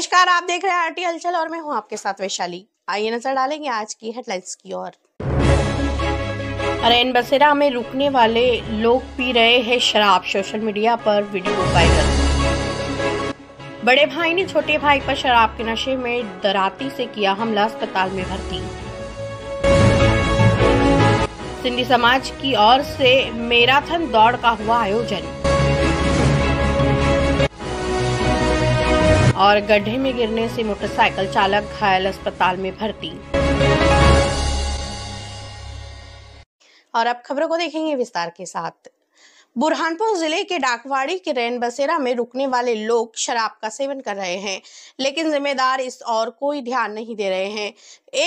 नमस्कार आप देख रहे हैं आरटी हलचल और मैं हूं आपके साथ वैशाली आइए नजर डालेंगे आज की हेडलाइंस की ओर रैन बसेरा में रुकने वाले लोग पी रहे हैं शराब सोशल मीडिया पर वीडियो वायरल बड़े भाई ने छोटे भाई पर शराब के नशे में दराती से किया हमला अस्पताल में भर्ती सिंधी समाज की ओर से मैराथन दौड़ का हुआ आयोजन और गड्ढे में गिरने से मोटरसाइकिल चालक घायल अस्पताल में भर्ती और अब खबरों को देखेंगे विस्तार के साथ बुरहानपुर जिले के डाकवाड़ी के रैन बसेरा में रुकने वाले लोग शराब का सेवन कर रहे हैं लेकिन जिम्मेदार इस और कोई ध्यान नहीं दे रहे हैं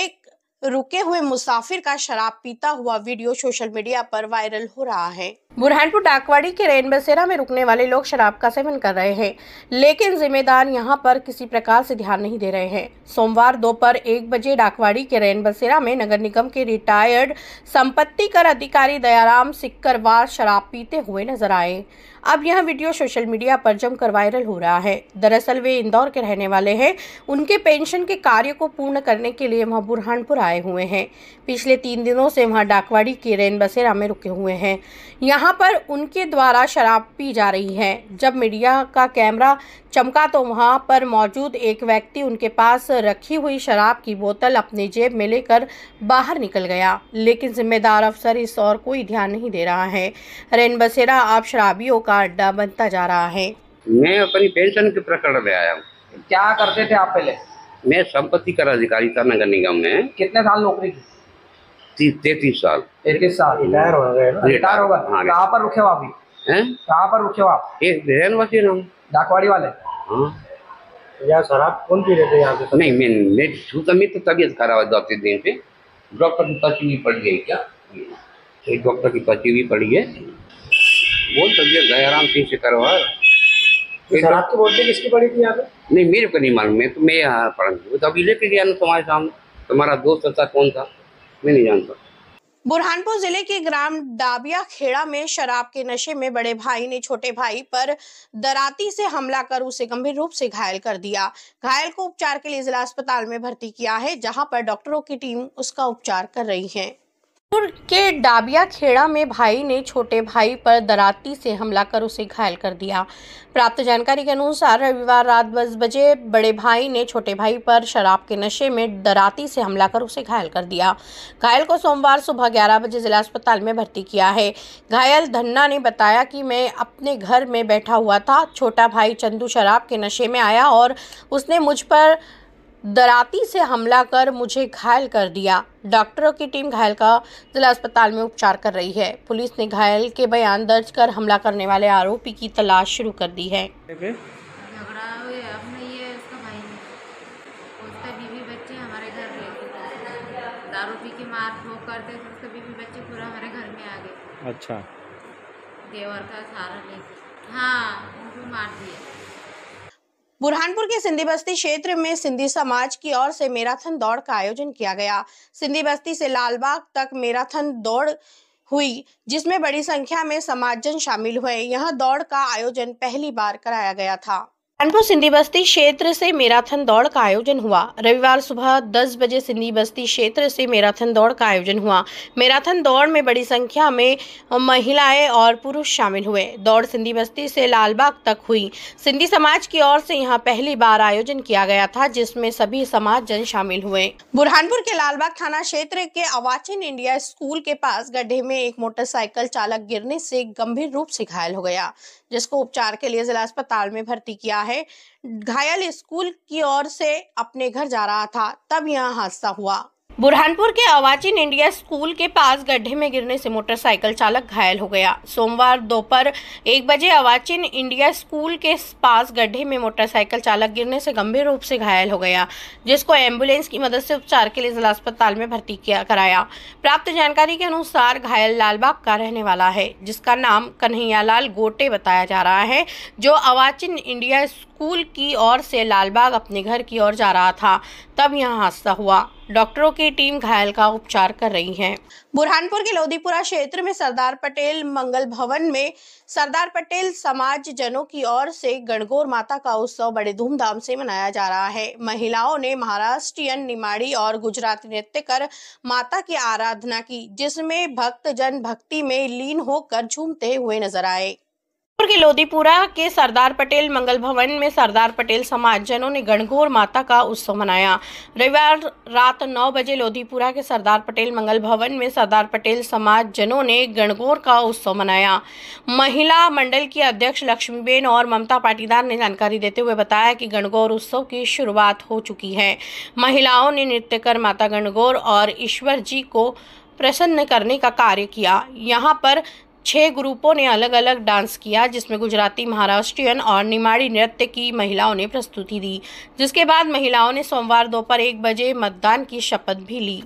एक रुके हुए मुसाफिर का शराब पीता हुआ वीडियो सोशल मीडिया पर वायरल हो रहा है बुरहानपुर डाकवाड़ी के रेन बसेरा में रुकने वाले लोग शराब का सेवन कर रहे हैं लेकिन जिम्मेदार यहां पर किसी प्रकार से ध्यान नहीं दे रहे हैं सोमवार दोपहर एक बजे डाकवाड़ी के रेन बसेरा में नगर निगम के रिटायर्ड संपत्ति कर अधिकारी दयाराम सिक्करवार शराब पीते हुए नजर आए अब यह वीडियो सोशल मीडिया पर जमकर वायरल हो रहा है दरअसल वे इंदौर के रहने वाले हैं उनके पेंशन के कार्य को पूर्ण करने के लिए वहाँ बुरहानपुर आए हुए हैं पिछले तीन दिनों से वहाँ डाकवाड़ी के रैन बसेरा में रुके हुए हैं यहाँ पर उनके द्वारा शराब पी जा रही है जब मीडिया का कैमरा चमका तो वहाँ पर मौजूद एक व्यक्ति उनके पास रखी हुई शराब की बोतल अपनी जेब में लेकर बाहर निकल गया लेकिन जिम्मेदार अफसर इस और कोई ध्यान नहीं दे रहा है रैन बसेरा अब शराबियों का का अड्डा बनता जा रहा है मैं अपनी पेंशन के प्रकरण में आया हूँ क्या करते थे आप पहले मैं संपत्ति कर अधिकारी था नगर निगम में कितने साल नौकरी की तैतीस साल तैतीस साल रिटायर हो गए हाँ, कहाँ पर रुके हो आप कहाँ पर रुके हो आप एक रेहन वसीन हूँ डाकवाड़ी वाले हाँ यार शराब कौन पी रहे थे यहाँ से नहीं मैं मैं छूता मेरी तो तबीयत खराब है दो तीन दिन से डॉक्टर की पर्ची भी पड़ गई क्या एक डॉक्टर की पर्ची भी पड़ी है बोल तो दिया दयाराम सिंह से करवार हाँ। तो शराब की बोतल किसकी पड़ी थी यहाँ पे नहीं मेरे को नहीं मालूम मैं तो मैं यहाँ पढ़ा वो तो अभी लेके गया ना तुम्हारे सामने तुम्हारा दोस्त था कौन था मैं नहीं जानता बुरहानपुर जिले के ग्राम डाबिया खेड़ा में शराब के नशे में बड़े भाई ने छोटे भाई पर दराती से हमला कर उसे गंभीर रूप से घायल कर दिया घायल को उपचार के लिए जिला अस्पताल में भर्ती किया है जहां पर डॉक्टरों की टीम उसका उपचार कर रही है जौनपुर के डाबिया खेड़ा में भाई ने छोटे भाई पर दराती से हमला कर उसे घायल कर दिया प्राप्त जानकारी के अनुसार रविवार रात दस बजे बड़े भाई ने छोटे भाई पर शराब के नशे में दराती से हमला कर उसे घायल कर दिया घायल को सोमवार सुबह 11 बजे जिला अस्पताल में भर्ती किया है घायल धन्ना ने बताया कि मैं अपने घर में बैठा हुआ था छोटा भाई चंदू शराब के नशे में आया और उसने मुझ पर दराती से हमला कर मुझे घायल कर दिया डॉक्टरों की टीम घायल का जिला अस्पताल में उपचार कर रही है पुलिस ने घायल के बयान दर्ज कर हमला करने वाले आरोपी की तलाश शुरू कर दी है तो तो अच्छा देवर का सारा नहीं हाँ उनको मार दिया बुरहानपुर के सिंधी बस्ती क्षेत्र में सिंधी समाज की ओर से मैराथन दौड़ का आयोजन किया गया सिंधी बस्ती से लालबाग तक मैराथन दौड़ हुई जिसमें बड़ी संख्या में समाजजन शामिल हुए यह दौड़ का आयोजन पहली बार कराया गया था कानपुर सिंधी बस्ती क्षेत्र से मैराथन दौड़ का आयोजन हुआ रविवार सुबह 10 बजे सिंधी बस्ती क्षेत्र से मैराथन दौड़ का आयोजन हुआ मैराथन दौड़ में बड़ी संख्या में महिलाएं और पुरुष शामिल हुए दौड़ सिंधी बस्ती से लालबाग तक हुई सिंधी समाज की ओर से यहां पहली बार आयोजन किया गया था जिसमें सभी समाज जन शामिल हुए बुरहानपुर के लालबाग थाना क्षेत्र के अवाचिन इंडिया स्कूल के पास गड्ढे में एक मोटरसाइकिल चालक गिरने से गंभीर रूप से घायल हो गया जिसको उपचार के लिए जिला अस्पताल में भर्ती किया है घायल स्कूल की ओर से अपने घर जा रहा था तब यह हादसा हुआ बुरहानपुर के अवाचिन इंडिया स्कूल के पास गड्ढे में गिरने से मोटरसाइकिल चालक घायल हो गया सोमवार दोपहर एक बजे अवाचिन इंडिया स्कूल के पास गड्ढे में मोटरसाइकिल चालक गिरने से गंभीर रूप से घायल हो गया जिसको एम्बुलेंस की मदद से उपचार के लिए जिला अस्पताल में भर्ती किया कराया प्राप्त जानकारी के अनुसार घायल लालबाग का रहने वाला है जिसका नाम कन्हैयालाल गोटे बताया जा रहा है जो अवाचिन इंडिया स्कूल की ओर से लालबाग अपने घर की ओर जा रहा था तब यहाँ हादसा हुआ डॉक्टरों की टीम घायल का उपचार कर रही है बुरहानपुर के लोधीपुरा क्षेत्र में सरदार पटेल मंगल भवन में सरदार पटेल समाज जनों की ओर से गणगौर माता का उत्सव बड़े धूमधाम से मनाया जा रहा है महिलाओं ने महाराष्ट्रियन निमाड़ी और गुजराती नृत्य कर माता की आराधना की जिसमें भक्त जन भक्ति में लीन होकर झूमते हुए नजर आए के लोधीपुरा के सरदार पटेल मंगल भवन में सरदार पटेल समाज जनों ने गणगौर माता का उत्सव मनाया रविवार रात 9 बजे लोधीपुरा के सरदार पटेल मंगल भवन में सरदार पटेल समाज जनों ने गणगौर का उत्सव मनाया महिला मंडल की अध्यक्ष लक्ष्मीबेन और ममता पाटीदार ने जानकारी देते हुए बताया कि गणगौर उत्सव की शुरुआत हो चुकी है महिलाओं ने नृत्य कर माता गणगौर और ईश्वर जी को प्रसन्न करने का कार्य किया यहाँ पर छह ग्रुपों ने अलग अलग डांस किया जिसमें गुजराती महाराष्ट्रियन और निमाड़ी नृत्य की महिलाओं ने प्रस्तुति दी जिसके बाद महिलाओं ने सोमवार दोपहर एक बजे मतदान की शपथ भी ली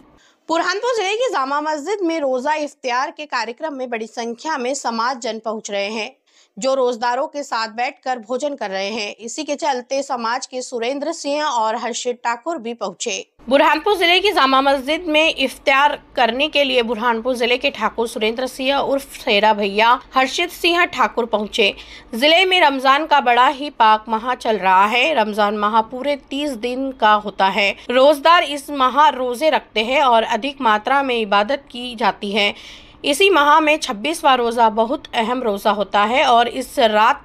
बुरहानपुर जिले की जामा मस्जिद में रोजा इफ्तार के कार्यक्रम में बड़ी संख्या में समाज जन पहुंच रहे हैं जो रोजदारों के साथ बैठकर भोजन कर रहे हैं इसी के चलते समाज के सुरेंद्र सिंह और हर्षित ठाकुर भी पहुंचे बुरहानपुर जिले की जामा मस्जिद में इफ्तार करने के लिए बुरहानपुर जिले के ठाकुर सुरेंद्र सिंह उर्फ शेरा भैया हर्षित सिंह ठाकुर पहुंचे जिले में रमजान का बड़ा ही पाक माह चल रहा है रमजान माह पूरे तीस दिन का होता है रोजदार इस माह रोजे रखते हैं और अधिक मात्रा में इबादत की जाती है इसी माह में छब्बीसवा रोज़ा बहुत अहम रोज़ा होता है और इस रात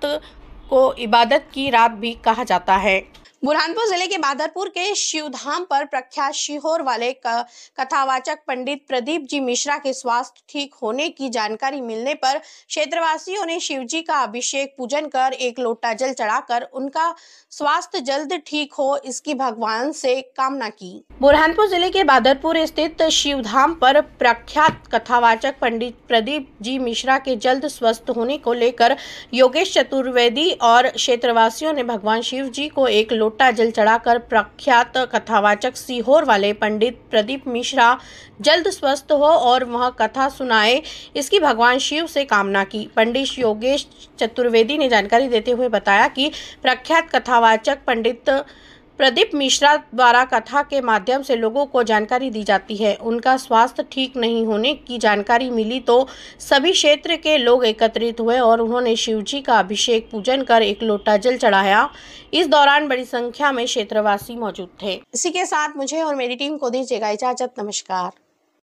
को इबादत की रात भी कहा जाता है बुरहानपुर जिले के बादरपुर के शिवधाम पर प्रख्यात शिहोर वाले कथावाचक पंडित प्रदीप जी मिश्रा के स्वास्थ्य ठीक होने की जानकारी मिलने पर क्षेत्रवासियों ने शिव जी का अभिषेक पूजन कर एक लोटा जल चढ़ाकर उनका स्वास्थ्य जल्द ठीक हो इसकी भगवान से कामना की बुरहानपुर जिले के बादरपुर स्थित शिवधाम पर प्रख्यात कथावाचक पंडित प्रदीप जी मिश्रा के जल्द स्वस्थ होने को लेकर योगेश चतुर्वेदी और क्षेत्रवासियों ने भगवान शिव जी को एक लोटा जल चढ़ाकर प्रख्यात कथावाचक सीहोर वाले पंडित प्रदीप मिश्रा जल्द स्वस्थ हो और वह कथा सुनाए इसकी भगवान शिव से कामना की पंडित योगेश चतुर्वेदी ने जानकारी देते हुए बताया कि प्रख्यात कथावाचक पंडित प्रदीप मिश्रा द्वारा कथा के माध्यम से लोगों को जानकारी दी जाती है उनका स्वास्थ्य ठीक नहीं होने की जानकारी मिली तो सभी क्षेत्र के लोग एकत्रित हुए और उन्होंने शिवजी का अभिषेक पूजन कर एक लोटा जल चढ़ाया इस दौरान बड़ी संख्या में क्षेत्रवासी मौजूद थे इसी के साथ मुझे और मेरी टीम को दीजिएगा इजाजत नमस्कार